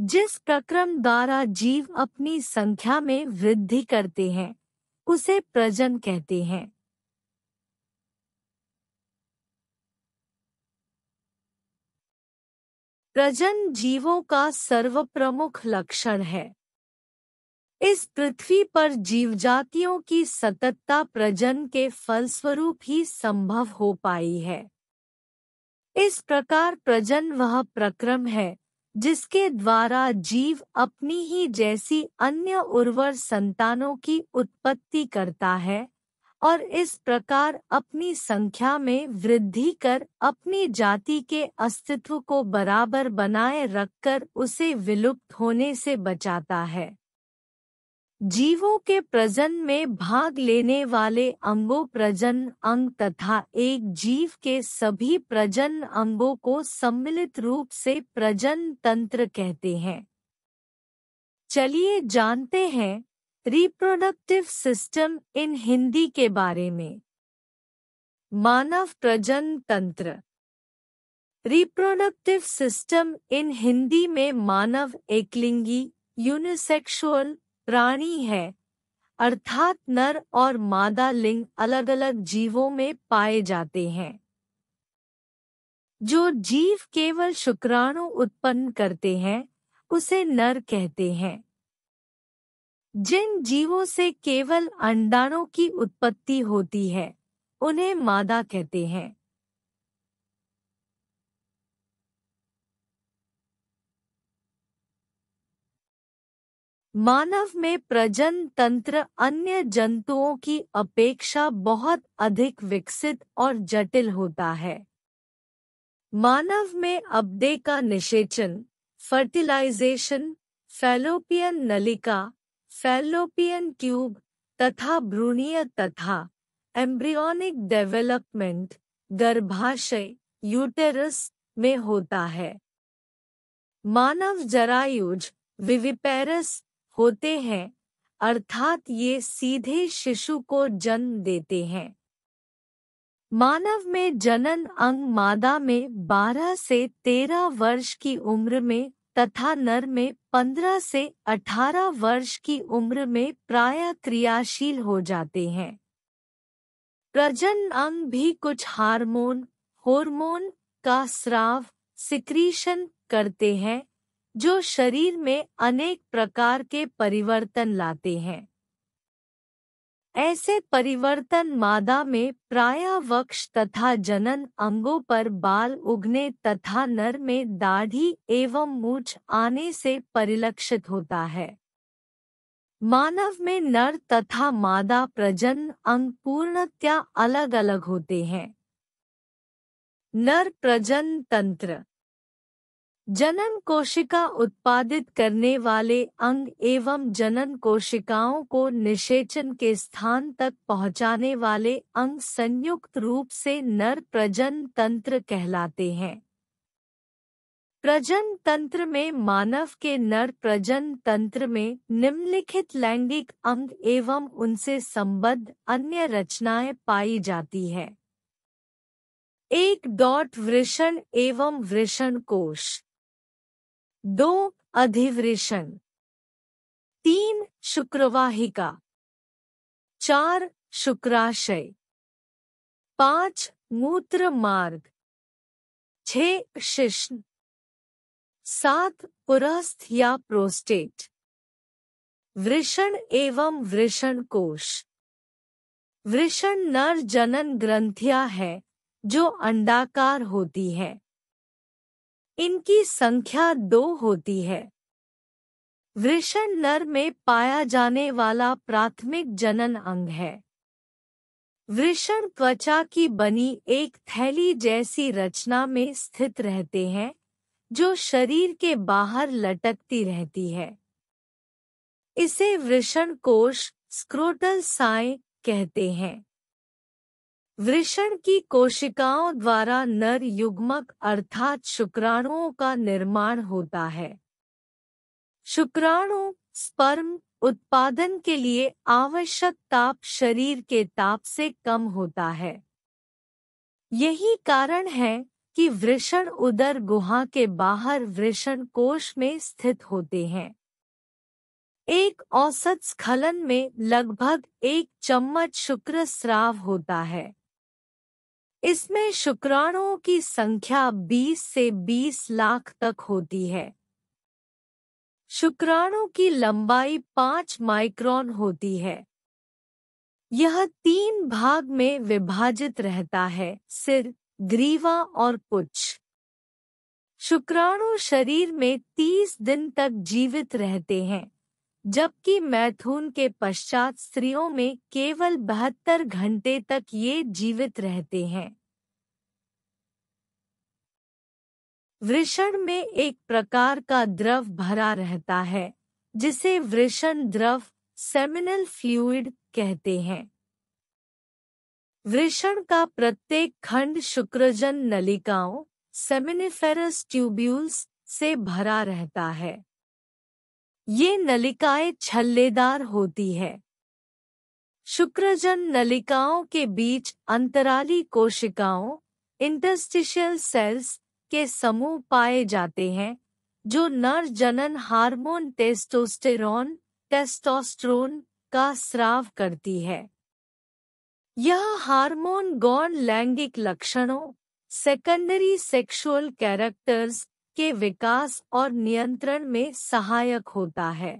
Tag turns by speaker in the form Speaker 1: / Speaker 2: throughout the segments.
Speaker 1: जिस प्रक्रम द्वारा जीव अपनी संख्या में वृद्धि करते हैं उसे प्रजन कहते हैं प्रजन जीवों का सर्वप्रमुख लक्षण है इस पृथ्वी पर जीव जातियों की सततता प्रजन के फलस्वरूप ही संभव हो पाई है इस प्रकार प्रजन वह प्रक्रम है जिसके द्वारा जीव अपनी ही जैसी अन्य उर्वर संतानों की उत्पत्ति करता है और इस प्रकार अपनी संख्या में वृद्धि कर अपनी जाति के अस्तित्व को बराबर बनाए रखकर उसे विलुप्त होने से बचाता है जीवों के प्रजन में भाग लेने वाले अंगों प्रजन अंग तथा एक जीव के सभी प्रजन अंगों को सम्मिलित रूप से प्रजन तंत्र कहते हैं चलिए जानते हैं रिप्रोडक्टिव सिस्टम इन हिंदी के बारे में मानव प्रजन तंत्र रिप्रोडक्टिव सिस्टम इन हिंदी में मानव एकलिंगी यूनिसेक्सुअल प्राणी है अर्थात नर और मादा लिंग अलग अलग जीवों में पाए जाते हैं जो जीव केवल शुक्राणु उत्पन्न करते हैं उसे नर कहते हैं जिन जीवों से केवल अंडाणु की उत्पत्ति होती है उन्हें मादा कहते हैं मानव में प्रजन तंत्र अन्य जंतुओं की अपेक्षा बहुत अधिक विकसित और जटिल होता है मानव में अब्दे का निषेचन फर्टिलाइजेशन फैलोपियन नलिका फैलोपियन ट्यूब तथा भ्रूणीय तथा एम्ब्रियोनिक डेवलपमेंट गर्भाशय यूटेरस में होता है मानव जरायुज विविपेरस होते हैं अर्थात ये सीधे शिशु को जन्म देते हैं मानव में जनन अंग मादा में 12 से 13 वर्ष की उम्र में तथा नर में 15 से 18 वर्ष की उम्र में प्राय क्रियाशील हो जाते हैं प्रजन अंग भी कुछ हार्मोन हार्मोन का स्राव सिक्रीशन करते हैं जो शरीर में अनेक प्रकार के परिवर्तन लाते हैं ऐसे परिवर्तन मादा में प्राय वक्ष तथा जनन अंगों पर बाल उगने तथा नर में दाढ़ी एवं मूछ आने से परिलक्षित होता है मानव में नर तथा मादा प्रजन अंग पूर्णतया अलग अलग होते हैं नर प्रजन तंत्र जनन कोशिका उत्पादित करने वाले अंग एवं जनन कोशिकाओं को निषेचन के स्थान तक पहुंचाने वाले अंग संयुक्त रूप से नर प्रजन तंत्र कहलाते हैं प्रजन तंत्र में मानव के नर प्रजन तंत्र में निम्नलिखित लैंगिक अंग एवं उनसे संबद्ध अन्य रचनाएं पाई जाती है एक डॉट वृषण एवं वृषण कोश दो अधिवृषण तीन शुक्रवाहिका चार शुक्राशय पांच मूत्र मार्ग छ शिष्ण सात पुरस्थ या प्रोस्टेट वृषण एवं वृषण कोश वृषण नर जनन ग्रंथिया है जो अंडाकार होती है इनकी संख्या दो होती है वृषण नर में पाया जाने वाला प्राथमिक जनन अंग है वृषण त्वचा की बनी एक थैली जैसी रचना में स्थित रहते हैं जो शरीर के बाहर लटकती रहती है इसे वृषण कोश स्क्रोटल साय कहते हैं वृषण की कोशिकाओं द्वारा नर युग्मक अर्थात शुक्राणुओं का निर्माण होता है शुक्राणु स्पर्म उत्पादन के लिए आवश्यक ताप शरीर के ताप से कम होता है यही कारण है कि वृषण उदर गुहा के बाहर वृषण कोश में स्थित होते हैं एक औसत स्खलन में लगभग एक चम्मच शुक्र स्राव होता है इसमें शुक्राणुओं की संख्या 20 से 20 लाख तक होती है शुक्राणु की लंबाई 5 माइक्रोन होती है यह तीन भाग में विभाजित रहता है सिर ग्रीवा और पुच्छ शुक्राणु शरीर में 30 दिन तक जीवित रहते हैं जबकि मैथुन के पश्चात स्त्रियों में केवल बहत्तर घंटे तक ये जीवित रहते हैं वृषण में एक प्रकार का द्रव भरा रहता है जिसे वृषण द्रव सेमिनल फ्लूइड कहते हैं वृषण का प्रत्येक खंड शुक्रजन नलिकाओं सेमिनिफेरस ट्यूब्यूल्स से भरा रहता है ये नलिकाएं छल्लेदार होती है शुक्रजन नलिकाओं के बीच अंतराली कोशिकाओं इंटरस्टिशियल सेल्स के समूह पाए जाते हैं जो नर जनन हार्मोन टेस्टोस्टेरॉन टेस्टोस्ट्रोन का स्राव करती है यह हार्मोन गौण लैंगिक लक्षणों सेकेंडरी सेक्सुअल कैरेक्टर्स के विकास और नियंत्रण में सहायक होता है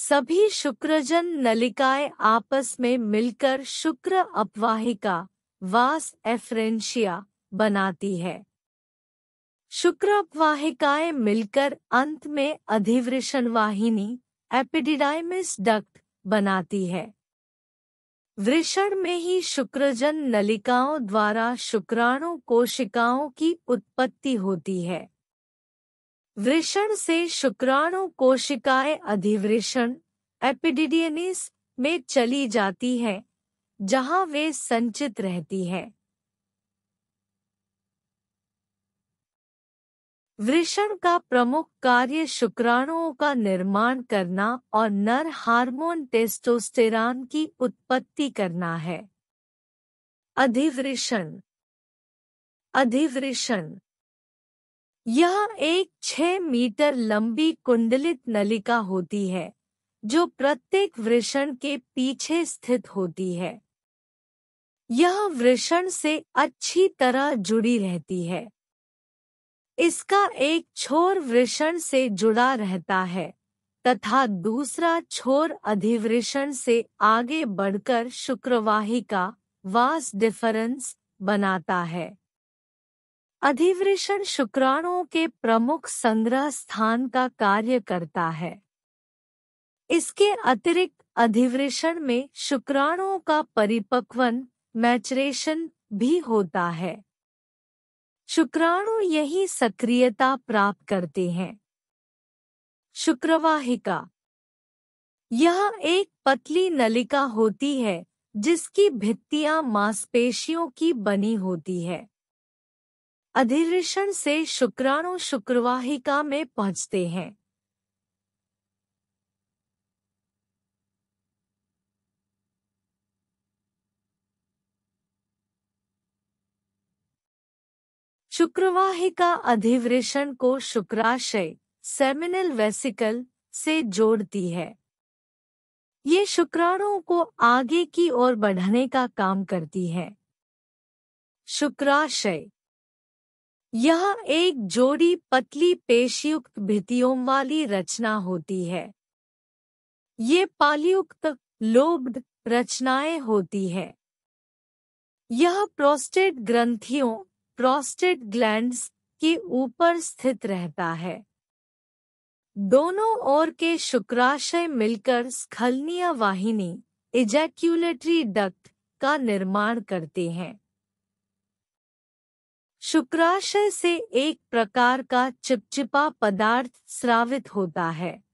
Speaker 1: सभी शुक्रजन नलिकाएं आपस में मिलकर शुक्र अपवाहिका वास एफरेंशिया बनाती है शुक्र अपवाहिकाएं मिलकर अंत में अधिवृषण वाहिनी एपिडिडाइमिस डक्ट बनाती है वृषण में ही शुक्रजन नलिकाओं द्वारा शुक्राणु कोशिकाओं की उत्पत्ति होती है वृषण से शुक्राणु कोशिकाएं अधिवृषण एपिडिडियनिस में चली जाती हैं, जहां वे संचित रहती हैं। वृषण का प्रमुख कार्य शुक्राणुओं का निर्माण करना और नर हार्मोन टेस्टोस्टेरॉन की उत्पत्ति करना है अधिवृषण अधिवृषण यह एक छह मीटर लंबी कुंडलित नलिका होती है जो प्रत्येक वृषण के पीछे स्थित होती है यह वृषण से अच्छी तरह जुड़ी रहती है इसका एक छोर वृषण से जुड़ा रहता है तथा दूसरा छोर अधिवृषण से आगे बढ़कर शुक्रवाही का वास डिफरेंस बनाता है अधिवृषण शुक्राणुओं के प्रमुख संग्रह स्थान का कार्य करता है इसके अतिरिक्त अधिवृषण में शुक्राणुओं का परिपक्वन मैचरेशन भी होता है शुक्राणु यही सक्रियता प्राप्त करते हैं शुक्रवाहिका यह एक पतली नलिका होती है जिसकी भित्तियां मांसपेशियों की बनी होती है अधिवेशन से शुक्राणु शुक्रवाहिका में पहुंचते हैं शुक्रवाहिका अधिवृषण को शुक्राशय सेमिनल वेसिकल से जोड़ती है ये शुक्राणुओं को आगे की ओर बढ़ने का काम करती है शुक्राशय यह एक जोड़ी पतली पेशयुक्त भितियों वाली रचना होती है ये पालयुक्त लोब्ड रचनाएं होती है यह प्रोस्टेट ग्रंथियों प्रोस्टेट ग्लैंड के ऊपर स्थित रहता है दोनों ओर के शुक्राशय मिलकर स्खलनीय वाहिनी इजैक्यूलेटरी डक्ट का निर्माण करते हैं शुक्राशय से एक प्रकार का चिपचिपा पदार्थ स्रावित होता है